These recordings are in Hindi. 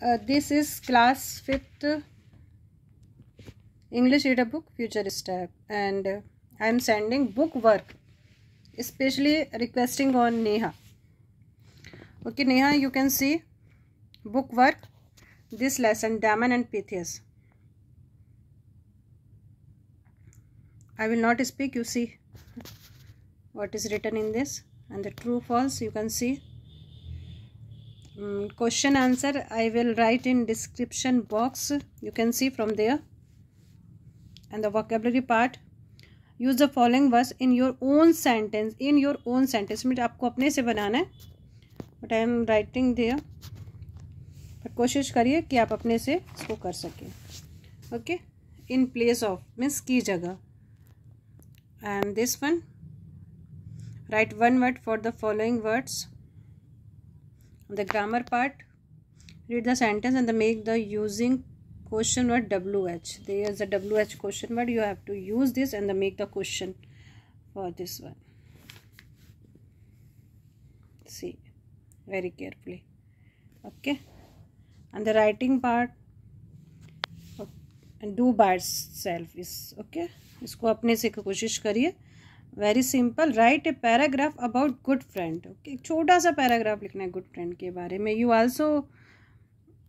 Uh, this is class 5th English reader book future step and uh, I am sending book work especially requesting on Neha okay Neha you can see book work this lesson Damon and Pythias I will not speak you see what is written in this and the true false you can see question answer I will write in description box you can see from there and the vocabulary part use the following words in your own sentence in your own sentence में आपको अपने से बनाना है but I am writing there but कोशिश करिए कि आप अपने से इसको कर सकें okay in place of means की जगह and this one write one word for the following words the grammar part read the sentence and the make the using question word wh there is a wh question word you have to use this and the make the question for this one see very carefully okay and the writing part and do by self is okay इसको अपने से कोशिश करिए very simple write a paragraph about good friend okay एक छोटा सा पैराग्राफ लिखना है गुड फ्रेंड के बारे में यू आल्सो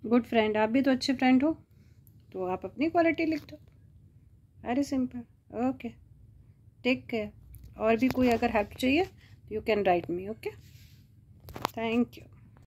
गुड फ्रेंड आप भी तो अच्छे फ्रेंड हो तो आप अपनी क्वालिटी लिख दो very simple okay take care और भी कोई अगर हेल्प चाहिए you can write me okay thank you